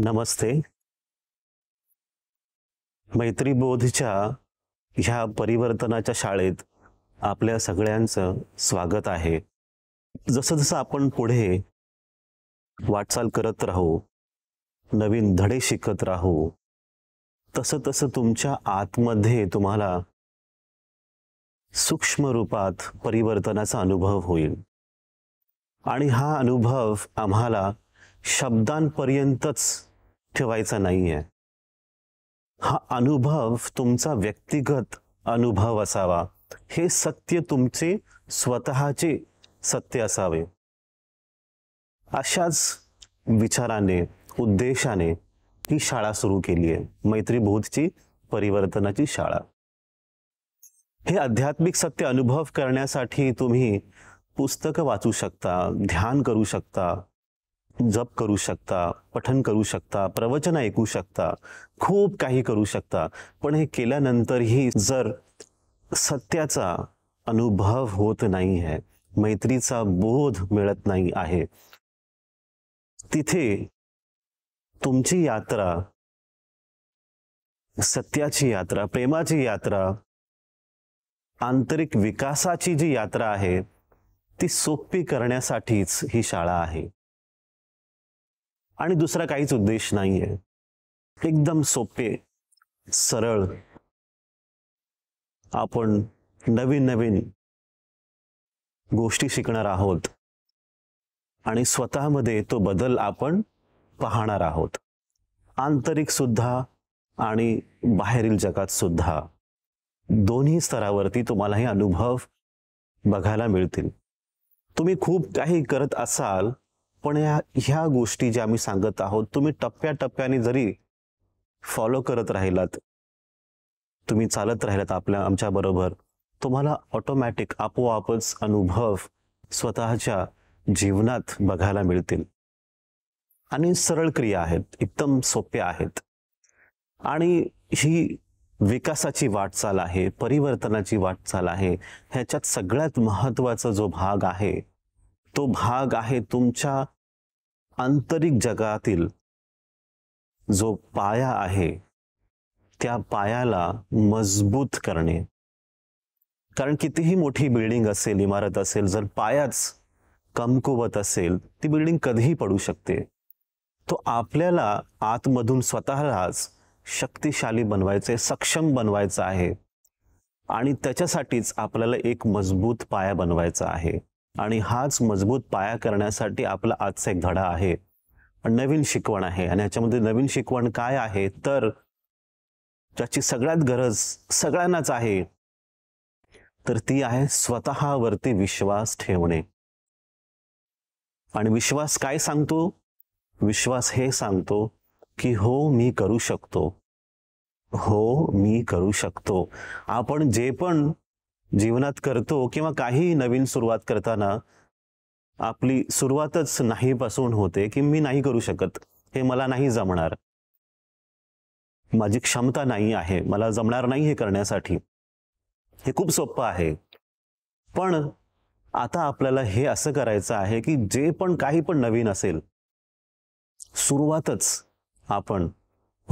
नमस्ते मैत्री बोधच्या ह्या परिवर्तनाच्या शाळेत आपल्या सगळ्यांचं स्वागत आहे जसं जसं आपण पुढे वाटचाल करत राहू नवीन धडे शिकत राहू तसं तसं तुमच्या आतमध्ये तुम्हाला सूक्ष्म रूपात परिवर्तनाचा अनुभव होईल आणि हा अनुभव आम्हाला शब्दांपर्यंतच ठेवायचा नाही हा अनुभव तुमचा व्यक्तिगत अनुभव असावा हे सत्य तुमचे स्वतःचे सत्य असावे अशाच विचाराने उद्देशाने ही शाळा सुरू केली आहे मैत्रीभूतची परिवर्तनाची शाळा हे आध्यात्मिक सत्य अनुभव करण्यासाठी तुम्ही पुस्तकं वाचू शकता ध्यान करू शकता जप करू शकता पठन करू शकता प्रवचन ऐकू शकता खूप काही करू शकता पण हे केल्यानंतरही जर सत्याचा अनुभव होत नाही आहे मैत्रीचा बोध मिळत नाही आहे तिथे तुमची यात्रा सत्याची यात्रा प्रेमाची यात्रा आंतरिक विकासाची जी यात्रा आहे ती सोपी करण्यासाठीच ही शाळा आहे आणि दुसरा काहीच उद्देश नाहीये एकदम सोपे सरळ आपण नवीन नवीन गोष्टी शिकणार आहोत आणि स्वतःमध्ये तो बदल आपण पाहणार आहोत आंतरिक सुद्धा आणि बाहेरील जगात सुद्धा दोन्ही स्तरावरती तुम्हाला हे अनुभव बघायला मिळतील तुम्ही खूप काही करत असाल पण या ह्या गोष्टी ज्या आम्ही सांगत आहोत तुम्ही टप्प्याटप्प्याने जरी फॉलो करत राहिलात तुम्ही चालत राहिलात आपल्या आमच्या बरोबर तुम्हाला ऑटोमॅटिक आपोआपच अनुभव स्वतःच्या जीवनात बघायला मिळतील आणि सरळ क्रिया आहेत एकदम सोप्या आहेत आणि ही विकासाची वाटचाल आहे परिवर्तनाची वाटचाल आहे ह्याच्यात सगळ्यात महत्वाचा जो भाग आहे तो भाग आहे तुमच्या आंतरिक जगातील जो पाया आहे त्या पायाला मजबूत करणे कारण कितीही मोठी बिल्डिंग असेल इमारत असेल जर पायाच कमकुवत असेल ती बिल्डिंग कधीही पडू शकते तो आपल्याला आतमधून स्वतःलाच शक्तिशाली बनवायचे सक्षम बनवायचं आहे आणि त्याच्यासाठीच आपल्याला एक मजबूत पाया बनवायचा आहे आणि हाच मजबूत पाया करण्यासाठी आपला आजचा एक धडा आहे नवीन शिकवण आहे आणि याच्यामध्ये नवीन शिकवण काय आहे तर ज्याची सगळ्यात गरज सगळ्यांनाच आहे तर ती आहे स्वतःवरती विश्वास ठेवणे आणि विश्वास काय सांगतो विश्वास हे सांगतो की हो मी करू शकतो हो मी करू शकतो आपण जे पण जीवनात करतो किंवा काही नवीन सुरुवात करताना आपली सुरुवातच नाही नाहीपासून होते की मी नाही करू शकत हे मला नाही जमणार माझी क्षमता नाही आहे मला जमणार नाही हे करण्यासाठी हे खूप सोपं आहे पण आता आपल्याला हे असं करायचं आहे की जे पण काही पण नवीन असेल सुरुवातच आपण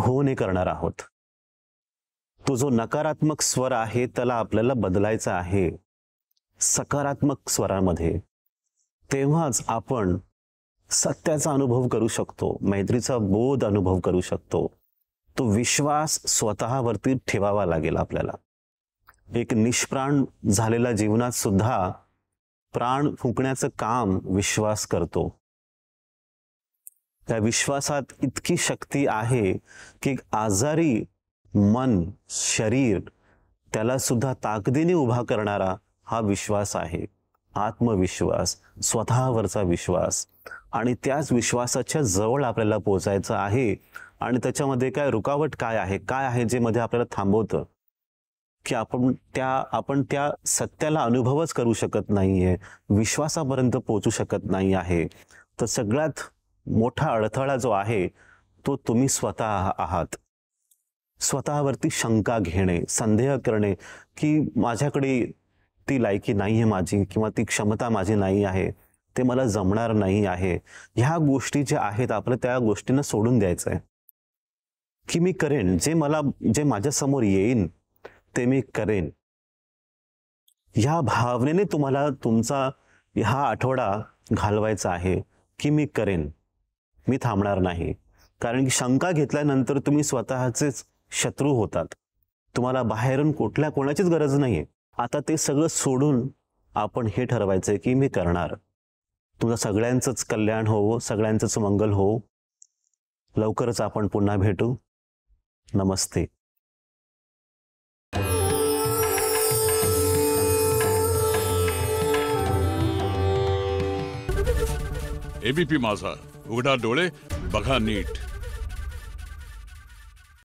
होणे करणार आहोत तो जो नकारात्मक स्वर आहे त्याला आपल्याला बदलायचा आहे सकारात्मक स्वरामध्ये तेव्हाच आपण सत्याचा अनुभव करू शकतो मैत्रीचा बोध अनुभव करू शकतो तो विश्वास स्वतःवरती ठेवावा लागेल आपल्याला एक निष्प्राण झालेला जीवनात सुद्धा प्राण फुंकण्याचं काम विश्वास करतो त्या विश्वासात इतकी शक्ती आहे की आजारी मन शरीर त्याला सुद्धा ताकदीने उभा करणारा हा विश्वास आहे आत्मविश्वास स्वतःवरचा विश्वास आणि त्याच विश्वासाच्या जवळ आपल्याला पोचायचं आहे आणि त्याच्यामध्ये काय रुकावट काय आहे काय आहे जे मध्ये आपल्याला थांबवतं की आपण त्या आपण त्या सत्याला अनुभवच करू शकत नाहीये विश्वासापर्यंत पोचू शकत नाही आहे तर सगळ्यात मोठा अडथळा जो आहे तो तुम्ही स्वतः आहात स्वतःवरती शंका घेणे संदेह करणे की माझ्याकडे ती लायकी नाही आहे माझी किंवा ती क्षमता माझी नाही आहे ते मला जमणार नाही आहे ह्या गोष्टी ज्या आहेत आपल्या त्या गोष्टींना सोडून द्यायचं आहे की मी करेन जे मला जे माझ्यासमोर येईन ते मी करेन ह्या भावनेने तुम्हाला तुमचा हा आठवडा घालवायचा आहे की मी करेन मी थांबणार नाही कारण की शंका घेतल्यानंतर तुम्ही स्वतःचेच शत्रू होतात तुम्हाला बाहेरून कुठल्या कोणाचीच गरज नाही आता ते सगळं सोडून आपण हे ठरवायचं की मी करणार तुझं सगळ्यांचंच कल्याण होवो सगळ्यांचंच मंगल होवो लवकरच आपण पुन्हा भेटू नमस्ते एबीपी माझा उघडा डोळे बघा नीट